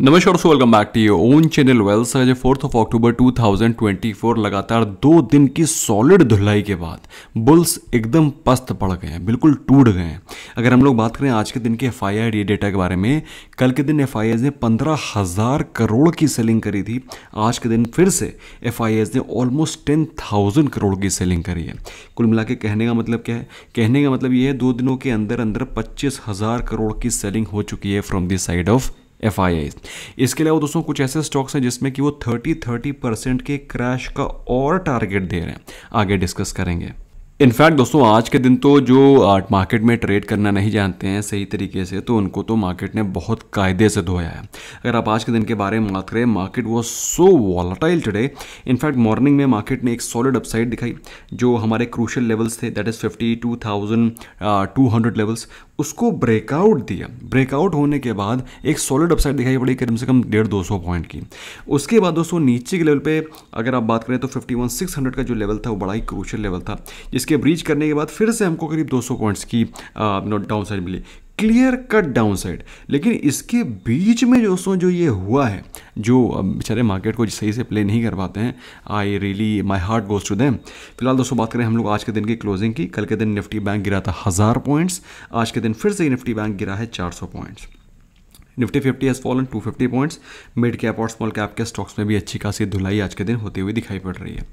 नमस्कार so welcome back to your own channel वेल्स आज फोर्थ ऑफ अक्टूबर 2024 लगातार दो दिन की सॉलिड धुलाई के बाद बुल्स एकदम पस्त पड़ गए हैं बिल्कुल टूट गए हैं अगर हम लोग बात करें आज के दिन के एफ आई डेटा के बारे में कल के दिन एफ आई ने पंद्रह हज़ार करोड़ की सेलिंग करी थी आज के दिन फिर से एफ आई ने ऑलमोस्ट टेन थाउजेंड करोड़ की सेलिंग करी है कुल मिला के कहने का मतलब क्या है कहने का मतलब ये है दो दिनों के अंदर अंदर पच्चीस हज़ार करोड़ की सेलिंग हो चुकी है from the side of F इसके अलावा दोस्तों कुछ ऐसे स्टॉक्स हैं जिसमें कि वो थर्टी थर्टी परसेंट के क्रैश का और टारगेट दे रहे हैं आगे डिस्कस करेंगे इनफैक्ट दोस्तों आज के दिन तो जो मार्केट में ट्रेड करना नहीं जानते हैं सही तरीके से तो उनको तो मार्केट ने बहुत कायदे से धोया है अगर आप आज के दिन के बारे में बात करें मार्केट वो so volatile today in fact morning में मार्केट ने एक सॉलिड अपसाइड दिखाई जो हमारे क्रूशल लेवल्स थे that is fifty two thousand two hundred levels उसको ब्रेकआउट दिया ब्रेकआउट होने के बाद एक सॉलिड अपसाइड दिखाई पड़ी कम से कम डेढ़ दो सौ पॉइंट की उसके बाद दोस्तों नीचे के लेवल पे अगर आप बात करें तो फिफ्टी वन सिक्स हंड्रेड का जो लेवल था वो बड़ा ही क्रूशल लेवल था जिसके ब्रीच करने के बाद फिर से हमको करीब दो सौ पॉइंट्स की डाउन साइड मिली क्लियर कट डाउन साइड लेकिन इसके बीच में दोस्तों जो ये हुआ है जो बेचारे मार्केट को सही से प्ले नहीं कर पाते हैं I really my heart goes to them फिलहाल दोस्तों बात करें हम लोग आज के दिन की क्लोजिंग की कल के दिन निफ्टी बैंक गिरा था हज़ार पॉइंट्स आज के दिन फिर से निफ्टी बैंक गिरा है चार सौ points Nifty fifty has fallen to fifty points mid cap और स्मॉल कैप के स्टॉक्स में भी अच्छी खासी धुलाई आज के दिन होती हुई दिखाई पड़ रही है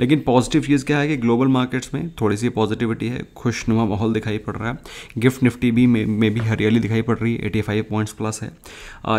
लेकिन पॉजिटिव चीज़ क्या है कि ग्लोबल मार्केट्स में थोड़ी सी पॉजिटिविटी है खुशनुमा माहौल दिखाई पड़ रहा है गिफ्ट निफ्टी भी में, भी हरियाली दिखाई पड़ रही है एटी फाइव पॉइंट्स प्लस है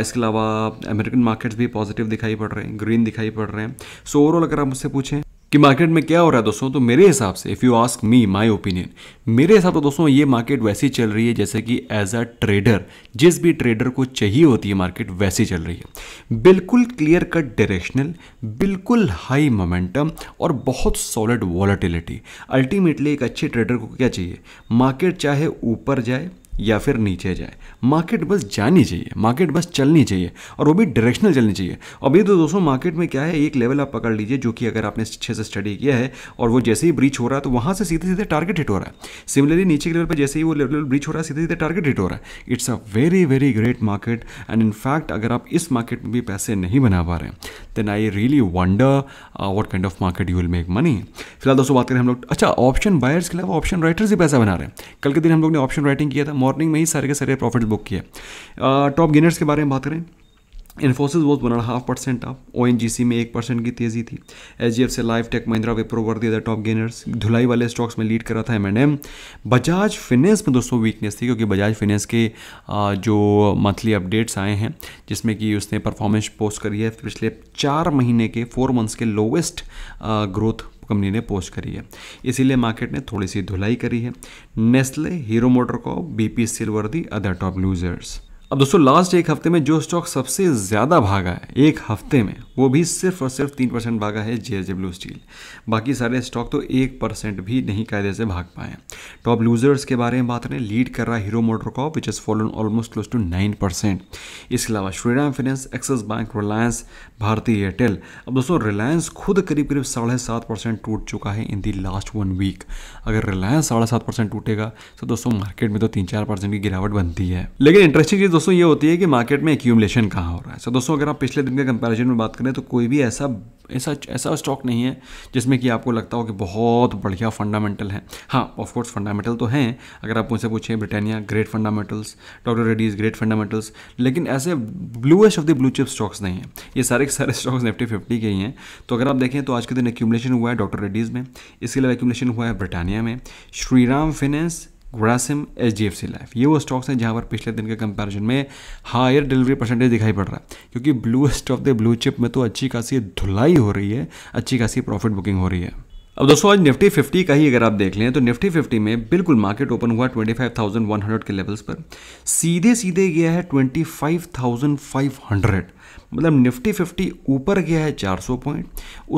इसके अलावा अमेरिकन मार्केट्स भी पॉजिटिव दिखाई पड़ रहे हैं ग्रीन दिखाई पड़ रहे हैं सो ओवरऑल अगर आप मुझसे पूछें कि मार्केट में क्या हो रहा है दोस्तों तो मेरे हिसाब से if you ask me my opinion मेरे हिसाब से दोस्तों ये मार्केट वैसी चल रही है जैसे कि एज अ ट्रेडर जिस भी ट्रेडर को चाहिए होती है मार्केट वैसी चल रही है बिल्कुल क्लियर कट डायरेक्शनल बिल्कुल हाई मोमेंटम और बहुत सॉलिड वॉलेटिलिटी अल्टीमेटली एक अच्छे ट्रेडर को क्या चाहिए मार्केट चाहे ऊपर जाए या फिर नीचे जाए मार्केट बस जानी चाहिए मार्केट बस चलनी चाहिए और वो भी डायरेक्शनल चलनी चाहिए और ये तो दोस्तों मार्केट में क्या है एक लेवल आप पकड़ लीजिए जो कि अगर आपने अच्छे से स्टडी किया है और वो जैसे ही ब्रीच हो रहा है तो वहाँ से सीधे सीधे टारगेट हिट हो रहा है सिमिलरली नीचे के लेवल पर जैसे ही वो लेवल ब्रीच हो रहा है सीधे सीधे टारगेट हिट हो रहा है it's a very very great market and in fact अगर आप इस मार्केट में भी पैसे नहीं बना पा रहे हैं then I really wonder what kind of market you will make money फिलहाल दोस्तों बात करें हम लोग अच्छा ऑप्शन बायर्स के अलावा ऑप्शन राइटर्स भी पैसा बना रहे हैं कल के दिन हम लोग ने ऑप्शन राइटिंग किया था मॉर्निंग में ही सारे के सारे प्रॉफिट बुक किए टॉप गेनर्स के बारे में बात करें Infosys was one and half percent up O N G C में एक परसेंट की तेजी थी एच डी एफ से लाइफ टेक महिंद्रा वेप्रो वर था टॉप गेनर्स धुलाई वाले स्टॉक्स में लीड करा था M and M Bajaj finance में दोस्तों वीकनेस थी क्योंकि बजाज फिनेंस के जो मंथली अपडेट्स आए हैं जिसमें कि उसने परफॉर्मेंस पोस्ट करी है पिछले चार महीने के फोर मंथ्स के लोवेस्ट ग्रोथ कंपनी ने पोस्ट करी है इसीलिए मार्केट ने थोड़ी सी धुलाई करी है नेस्ले हीरो मोटर को BP silver the other top losers अब दोस्तों लास्ट एक हफ्ते में जो स्टॉक सबसे ज़्यादा भागा है एक हफ्ते में वो भी सिर्फ और सिर्फ तीन परसेंट भागा है जे डब्ल्यू स्टील बाकी सारे स्टॉक तो एक परसेंट भी नहीं कायदे से भाग पाए टॉप लूजर्स के बारे में बात करें लीड कर रहा है Hero Motor corp which is fallen almost close to nine percent इसके अलावा Shriram finance Axis bank Reliance Bharti Airtel अब दोस्तों रिलायंस खुद करीब करीब साढ़े सात परसेंट टूट चुका है in the last one week अगर रिलायंस साढ़े सात परसेंट टूटेगा तो दोस्तों मार्केट में तो तीन चार परसेंट की गिरावट बनती है लेकिन इंटरेस्टिंग चीज़ दोस्तों ये होती है कि मार्केट में एक्यूमलेशन कहाँ हो रहा है सो so, दोस्तों अगर आप पिछले दिन के कंपैरिजन में बात करें तो कोई भी ऐसा ऐसा ऐसा स्टॉक नहीं है जिसमें कि आपको लगता हो कि बहुत बढ़िया फंडामेंटल है हाँ ऑफकोर्स फंडामेंटल तो हैं अगर आप उनसे पूछें Britannia great fundamentals doctor Reddy's great fundamentals लेकिन ऐसे bluest of the blue chip stocks नहीं हैं ये सारे के सारे स्टॉक्स निफ्टी फिफ्टी के ही हैं तो अगर आप देखें तो आज के दिन एक्यूमलेशन हुआ है डॉक्टर रेड्डीज़ में इसके अलावा एक्यूमलेशन हुआ है ब्रिटानिया में Shriram finance Grasim H D F C life ये वो स्टॉक्स हैं जहाँ पर पिछले दिन के कंपैरिजन में हायर डिलीवरी परसेंटेज दिखाई पड़ रहा है क्योंकि bluest of the blue chip में तो अच्छी खासी धुलाई हो रही है अच्छी खासी प्रॉफिट बुकिंग हो रही है अब दोस्तों आज निफ्टी 50 का ही अगर आप देख लें तो निफ्टी 50 में बिल्कुल मार्केट ओपन हुआ 25,100 के लेवल्स पर सीधे सीधे गया है 25,500 मतलब निफ्टी फिफ्टी ऊपर गया है 400 पॉइंट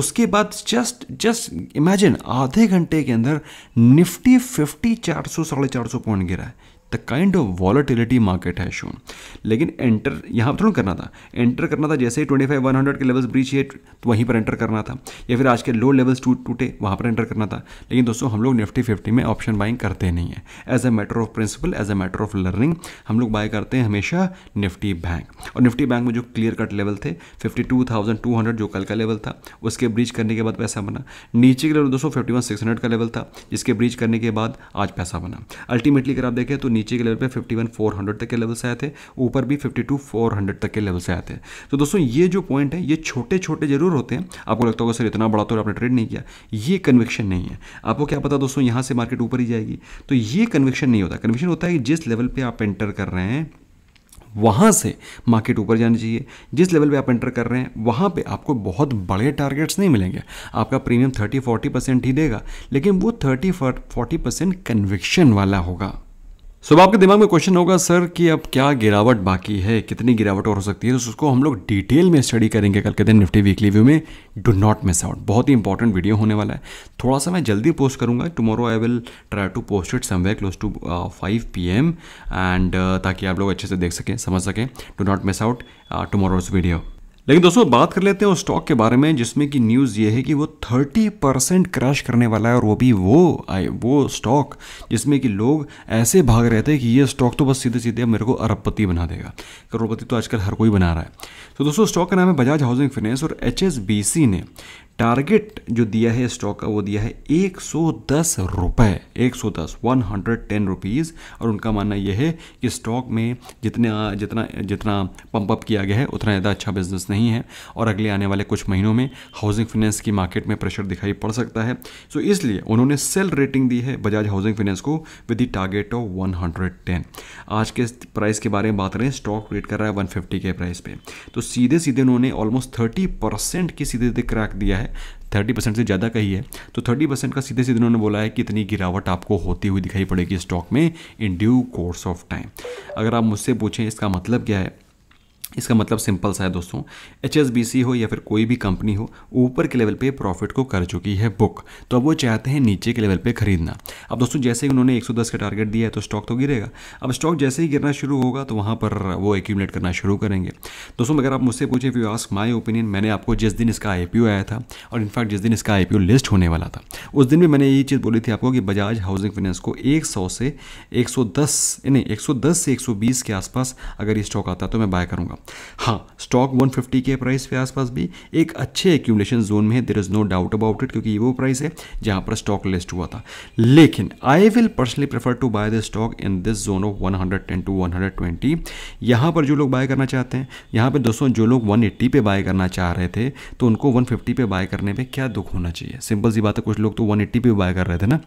उसके बाद जस्ट जस्ट इमेजिन आधे घंटे के अंदर निफ्टी फिफ्टी चार सौ साढ़े चार सौ पॉइंट गिरा है the kind of volatility market है शोन लेकिन एंटर यहाँ थोड़ा करना था एंटर करना था जैसे ही ट्वेंटी फाइव वन हंड्रेड के लेवल्स ब्रीच है तो वहीं पर एंटर करना था या फिर आज के लो लेवल्स टूट टूटे वहाँ पर एंटर करना था लेकिन दोस्तों हम लोग निफ्टी फिफ्टी में ऑप्शन बाइंग करते नहीं है as a matter of principle as a matter of learning हम लोग बाय करते हैं हमेशा निफ्टी बैंक और निफ्टी बैंक में जो क्लियर कट लेवल थे fifty two thousand two hundred जो कल का लेवल था उसके ब्रीच करने के बाद पैसा बना नीचे के लेवल दोस्तों फिफ्टी वन सिक्स हंड्रेड का लेवल था जिसके ब्रीच करने के बाद आज पैसा बना अल्टीमेटली अगर आप देखें तो नीचे के लेवल पे 51400 तक के लेवल से आए थे ऊपर भी 52400 तक के लेवल से आए थे तो दोस्तों ये जो पॉइंट है ये छोटे छोटे जरूर होते हैं आपको लगता होगा सर इतना बड़ा तो आपने ट्रेड नहीं किया ये कन्विक्शन नहीं है आपको क्या पता दोस्तों यहाँ से मार्केट ऊपर ही जाएगी तो ये कन्विक्शन नहीं होता कन्विक्शन होता है कि जिस लेवल पर आप एंटर कर रहे हैं वहाँ से मार्केट ऊपर जानी चाहिए जिस लेवल पे आप एंटर कर रहे हैं वहाँ पे आपको बहुत बड़े टारगेट्स नहीं मिलेंगे आपका प्रीमियम 30-40 परसेंट ही देगा लेकिन वो 30-40 परसेंट कन्विक्शन वाला होगा सुबह आपके दिमाग में क्वेश्चन होगा सर कि अब क्या गिरावट बाकी है कितनी गिरावट और हो सकती है तो उसको हम लोग डिटेल में स्टडी करेंगे कल के दिन निफ्टी वीकली व्यू में डू नॉट मिस आउट बहुत ही इंपॉर्टेंट वीडियो होने वाला है थोड़ा सा मैं जल्दी पोस्ट करूंगा tomorrow I will try to post it somewhere close to five P M and ताकि आप लोग अच्छे से देख सकें समझ सकें do not miss out tomorrow's video लेकिन दोस्तों बात कर लेते हैं उस स्टॉक के बारे में जिसमें कि न्यूज़ ये है कि वो 30 परसेंट क्रैश करने वाला है और वो भी वो आए वो स्टॉक जिसमें कि लोग ऐसे भाग रहे थे कि ये स्टॉक तो बस सीधे सीधे मेरे को अरबपति बना देगा करोड़पति तो आजकल हर कोई बना रहा है तो दोस्तों स्टॉक का नाम है बजाज हाउसिंग फाइनेंस और एच ने टारगेट जो दिया है स्टॉक का वो दिया है एक सौ दस रुपये एक सौ दस वन हंड्रेड टेन रुपीज़ और उनका मानना यह है कि स्टॉक में जितने जितना जितना पंप अप किया गया है उतना ज़्यादा अच्छा बिजनेस नहीं है और अगले आने वाले कुछ महीनों में हाउसिंग फाइनेंस की मार्केट में प्रेशर दिखाई पड़ सकता है सो so, इसलिए उन्होंने सेल रेटिंग दी है बजाज हाउसिंग फाइनेंस को with the target of ten आज के प्राइस के बारे में बात करें स्टॉक रेट कर रहा है फिफ्टी के प्राइस पर तो सीधे सीधे उन्होंने ऑलमोस्ट थर्टी परसेंट की सीधे सीधे क्रैक दिया है है थर्टी परसेंट से ज़्यादा का ही है तो थर्टी परसेंट का सीधे सीधे उन्होंने बोला है कि इतनी गिरावट आपको होती हुई दिखाई पड़ेगी स्टॉक में in due course of time अगर आप मुझसे पूछें इसका मतलब क्या है इसका मतलब सिंपल सा है दोस्तों एच हो या फिर कोई भी कंपनी हो ऊपर के लेवल पे प्रॉफिट को कर चुकी है बुक तो अब वो चाहते हैं नीचे के लेवल पे खरीदना अब दोस्तों जैसे ही उन्होंने 110 का टारगेट दिया है तो स्टॉक तो गिरेगा अब स्टॉक जैसे ही गिरना शुरू होगा तो वहाँ पर वो एक्यूमलेट करना शुरू करेंगे दोस्तों अगर आप मुझसे पूछें व्यू आस्क माई ओपिनियन मैंने आपको जिस दिन इसका आई आया था और इनफैक्ट जिस दिन इसका आई लिस्ट होने वाला था उस दिन भी मैंने यही चीज़ बोली थी आपको कि बजाज हाउसिंग फाइनेंस को एक से एक नहीं एक से एक के आसपास अगर ये स्टॉक आता तो मैं बाय करूँगा हाँ स्टॉक 150 के प्राइस के आसपास भी एक अच्छे एक्यूमलेशन जोन में है there is no doubt about it क्योंकि ये वो प्राइस है जहाँ पर स्टॉक लिस्ट हुआ था लेकिन I will personally prefer to buy the stock in this zone of 110 to 120 यहाँ पर जो लोग बाय करना चाहते हैं यहाँ पे दोस्तों जो लोग 180 पे बाय करना चाह रहे थे तो उनको 150 पे बाय करने में क्या दुख होना चाहिए सिंपल सी बात है कुछ लोग तो 180 पे बाय कर रहे थे ना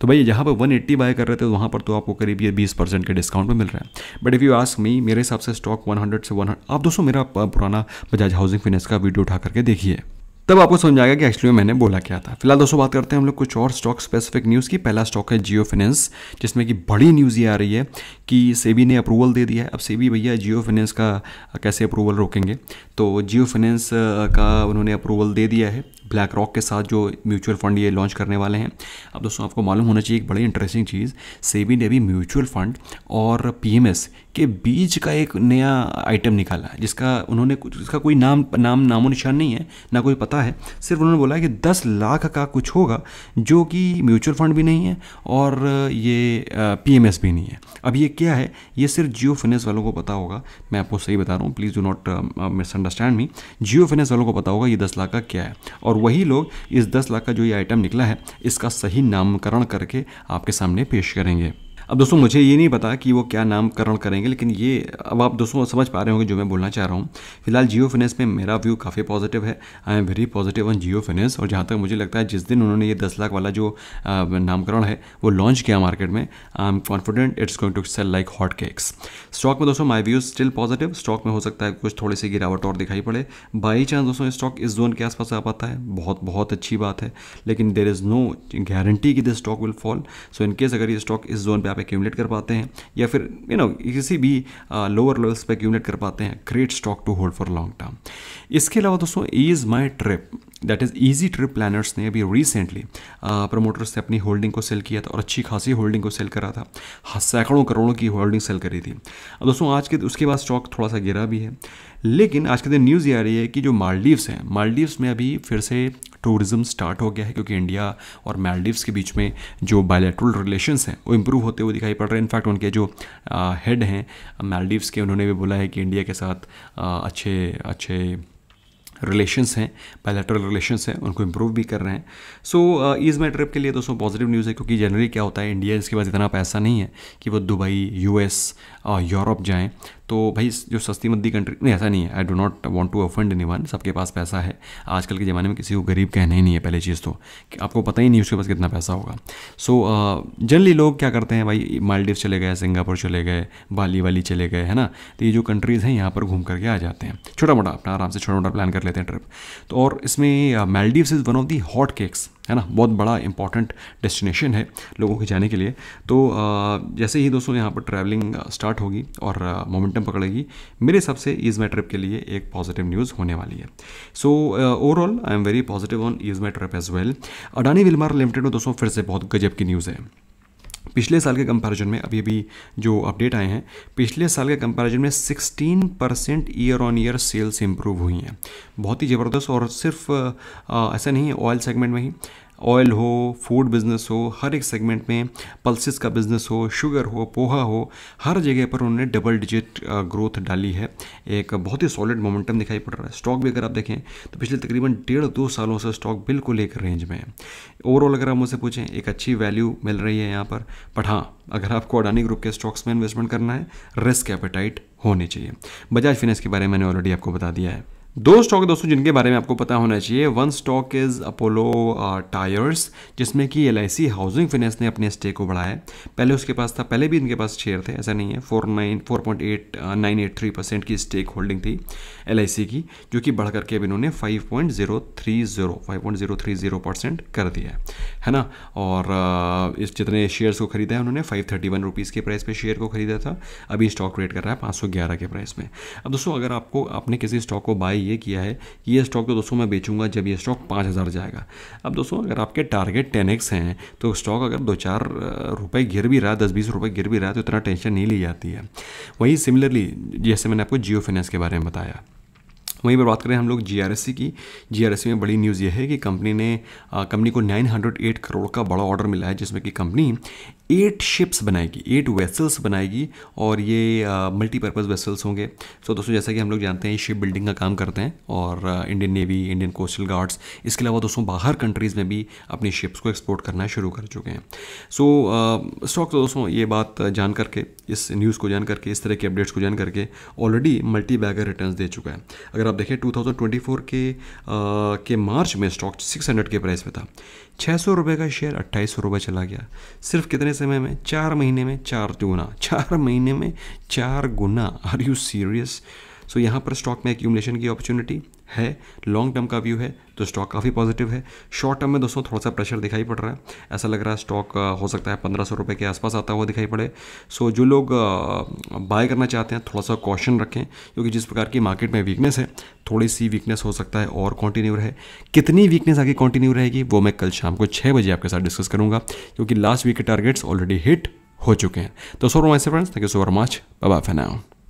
तो भाई जहाँ पर 180 बाय कर रहे थे तो वहाँ पर तो आपको करीब ये बीस परसेंट के डिस्काउंट में मिल रहा है but if you ask me मेरे हिसाब से स्टॉक 100 से आप दोस्तों मेरा पुराना बजाज हाउसिंग फाइनेंस का वीडियो उठा करके देखिए तब आपको समझ आएगा कि एक्चुअली मैंने बोला क्या था फिलहाल दोस्तों बात करते हैं हम लोग कुछ और स्टॉक स्पेसिफिक न्यूज़ की पहला स्टॉक है जियो फाइनेंस जिसमें कि बड़ी न्यूज़ ये आ रही है कि सेबी ने अप्रूवल दे दिया है अब सेबी भैया जियो फाइनेंस का कैसे अप्रूवल रोकेंगे तो जियो फाइनेंस का उन्होंने अप्रूवल दे दिया है ब्लैक रॉक के साथ जो म्यूचुअल फंड ये लॉन्च करने वाले हैं अब दोस्तों आपको मालूम होना चाहिए एक बड़ी इंटरेस्टिंग चीज़ सेबी ने भी म्यूचुअल फंड और पी के बीच का एक नया आइटम निकाला है जिसका उन्होंने जिसका कोई नाम नाम नामो निशान नहीं है ना कोई पता है सिर्फ उन्होंने बोला कि दस लाख का कुछ होगा जो कि म्यूचुअल फंड भी नहीं है और ये पी भी नहीं है अब ये क्या है ये सिर्फ जियो फाइनेंस वालों को पता होगा मैं आपको सही बता रहा हूँ please do not misunderstand me Jio finance वालों को पता होगा ये दस लाख का क्या है और वही लोग इस दस लाख का जो ये आइटम निकला है इसका सही नामकरण करके आपके सामने पेश करेंगे अब दोस्तों मुझे ये नहीं पता कि वो क्या नामकरण करेंगे लेकिन ये अब आप दोस्तों समझ पा रहे होंगे जो मैं बोलना चाह रहा हूँ फिलहाल जियो फाइनेंस में मेरा व्यू काफ़ी पॉजिटिव है I am very positive on Jio finance और जहाँ तक मुझे लगता है जिस दिन उन्होंने ये दस लाख वाला जो नामकरण है वो लॉन्च किया मार्केट में I am confident it's going to sell like hot cakes stock में दोस्तों my view still positive stock में हो सकता है कुछ थोड़ी सी गिरावट और दिखाई पड़े बाई चांस दोस्तों स्टॉक इस जोन के आसपास आ पाता है बहुत बहुत अच्छी बात है लेकिन देर इज़ नो गारंटी कि this stock will fall so in case अगर ये स्टॉक इस जोन पर आप पे एक्यूमलेट कर पाते हैं या फिर यू नो किसी भी लोअर लेवल्स पे एक्यूमलेट कर पाते हैं great stock to hold for long term इसके अलावा दोस्तों ease my trip that is easy trip planners ने अभी रिसेंटली प्रमोटर्स ने अपनी होल्डिंग को सेल किया था और अच्छी खासी होल्डिंग को सेल करा था हाँ, सैकड़ों करोड़ों की होल्डिंग सेल करी थी अब दोस्तों आज के उसके बाद स्टॉक थोड़ा सा गिरा भी है लेकिन आज के दिन न्यूज़ ये आ रही है कि जो मालदीव्स हैं मालदीव्स में अभी फिर से टूरिज़्म स्टार्ट हो गया है क्योंकि इंडिया और मालदीव्स के बीच में जो बायोलेट्रल रिलेशंस हैं वो इम्प्रूव होते हुए दिखाई पड़ रहे हैं इनफैक्ट उनके जो हेड हैं मालदीव्स के उन्होंने भी बोला है कि इंडिया के साथ आ, अच्छे अच्छे रिलेशंस हैं बायलेटरल रिलेशंस हैं उनको इम्प्रूव भी कर रहे हैं सो इस माई ट्रिप के लिए दोस्तों पॉजिटिव न्यूज़ है क्योंकि जनरली क्या होता है इंडियंस के पास इतना पैसा नहीं है कि वो दुबई यूएस यूरोप जाएँ तो भाई जो सस्ती मद्दी कंट्री नहीं ऐसा नहीं है I do not want to offend anyone सबके पास पैसा है आजकल के ज़माने में किसी को गरीब कहना ही नहीं है पहली चीज़ तो कि आपको पता ही नहीं उसके पास कितना पैसा होगा सो so, जनरली uh, लोग क्या करते हैं भाई मालदीव चले गए सिंगापुर चले गए बाली वाली चले गए है ना तो ये जो कंट्रीज़ हैं यहाँ पर घूम करके आ जाते हैं छोटा मोटा अपना आराम से छोटा मोटा प्लान कर लेते हैं ट्रिप तो और इसमें Maldives is one of the hot cakes है ना बहुत बड़ा इंपॉर्टेंट डेस्टिनेशन है लोगों के जाने के लिए तो जैसे ही दोस्तों यहाँ पर ट्रैवलिंग स्टार्ट होगी और मोमेंटम पकड़ेगी मेरे हिसाब से ईज़ माई ट्रिप के लिए एक पॉजिटिव न्यूज़ होने वाली है so overall I am very positive on ease my trip as well Adani Wilmar limited में दोस्तों फिर से बहुत गजब की न्यूज़ है पिछले साल के कंपैरिजन में अभी अभी जो अपडेट आए हैं पिछले साल के कंपैरिजन में 16 percent year on year sales improve हुई हैं बहुत ही ज़बरदस्त और सिर्फ आ, ऐसा नहीं है ऑयल सेगमेंट में ही ऑयल हो फूड बिज़नेस हो हर एक सेगमेंट में पल्सिस का बिज़नेस हो शुगर हो पोहा हो हर जगह पर उन्होंने डबल डिजिट ग्रोथ डाली है एक बहुत ही सॉलिड मोमेंटम दिखाई पड़ रहा है स्टॉक भी अगर आप देखें तो पिछले तकरीबन डेढ़ दो सालों से स्टॉक बिल्कुल एक रेंज में है ओवरऑल अगर आप मुझसे पूछें एक अच्छी वैल्यू मिल रही है यहाँ पर बट हाँ अगर आपको अडानी ग्रुप के स्टॉक्स में इन्वेस्टमेंट करना है रिस्क एपेटाइट होनी चाहिए बजाज फिनेंस के बारे में मैंने ऑलरेडी आपको बता दिया है दो स्टॉक दोस्तों जिनके बारे में आपको पता होना चाहिए one stock is Apollo tyres जिसमें कि एल हाउसिंग फाइनेंस ने अपने स्टेक को बढ़ाया है पहले उसके पास था पहले भी इनके पास शेयर थे ऐसा नहीं है four nine four point eight uh, nine eight three percent की स्टेक होल्डिंग थी एल की जो कि बढ़ करके अब इन्होंने 5.030 5.030 परसेंट कर दिया है है ना और इस जितने शेयर्स को खरीदा है उन्होंने फाइव थर्टी वन रुपीज़ के प्राइस पे शेयर को खरीदा था अभी स्टॉक ट्रेड कर रहा है पाँच सौ ग्यारह के प्राइस में अब दोस्तों अगर आपको आपने किसी स्टॉक को बाय ये किया है कि ये स्टॉक तो दोस्तों मैं बेचूंगा जब ये स्टॉक पाँच हज़ार जाएगा अब दोस्तों अगर आपके टारगेट टेन एक्स हैं तो स्टॉक अगर दो चार रुपये गिर भी रहा है दस बीस रुपये गिर भी रहा है तो इतना टेंशन नहीं ली जाती है वहीं सिमिलरली जैसे मैंने आपको जियो फाइनेंस के बारे में बताया वहीं पर बात करें हम लोग जी की जी में बड़ी न्यूज़ यह है कि कंपनी ने कंपनी को 908 करोड़ का बड़ा ऑर्डर मिला है जिसमें कि कंपनी एट शिप्स बनाएगी एट वेसल्स बनाएगी और ये मल्टीपर्पज़ uh, वेसल्स होंगे सो so, दोस्तों जैसा कि हम लोग जानते हैं शिप बिल्डिंग का काम करते हैं और Indian navy Indian coastal guards इसके अलावा दोस्तों बाहर कंट्रीज़ में भी अपनी शिप्स को एक्सपोर्ट करना शुरू कर चुके हैं सो स्टॉक तो दोस्तों ये बात जान करके इस न्यूज़ को जान करके इस तरह के अपडेट्स को जान करके ऑलरेडी मल्टी बैगर रिटर्न दे चुका है अगर आप देखें टू के आ, uh, के मार्च में स्टॉक सिक्स के प्राइस में था छः सौ रुपये का शेयर अट्ठाईस सौ रुपये चला गया सिर्फ कितने समय में चार महीने में चार गुना चार महीने में चार गुना आर यू सीरियस सो यहाँ पर स्टॉक में एक्यूमलेशन की अपॉर्चुनिटी है लॉन्ग टर्म का व्यू है तो स्टॉक काफ़ी पॉजिटिव है शॉर्ट टर्म में दोस्तों थोड़ा सा प्रेशर दिखाई पड़ रहा है ऐसा लग रहा है स्टॉक हो सकता है पंद्रह सौ रुपये के आसपास आता हुआ दिखाई पड़े सो जो लोग बाय करना चाहते हैं थोड़ा सा कॉशन रखें क्योंकि जिस प्रकार की मार्केट में वीकनेस है थोड़ी सी वीकनेस हो सकता है और कॉन्टिन्यू रहे कितनी वीकनेस आगे कॉन्टिन्यू रहेगी वो मैं कल शाम को छः बजे आपके साथ डिस्कस करूँगा क्योंकि लास्ट वीक के टारगेट्स ऑलरेडी हिट हो चुके हैं तो so my friends thank you so much bye for now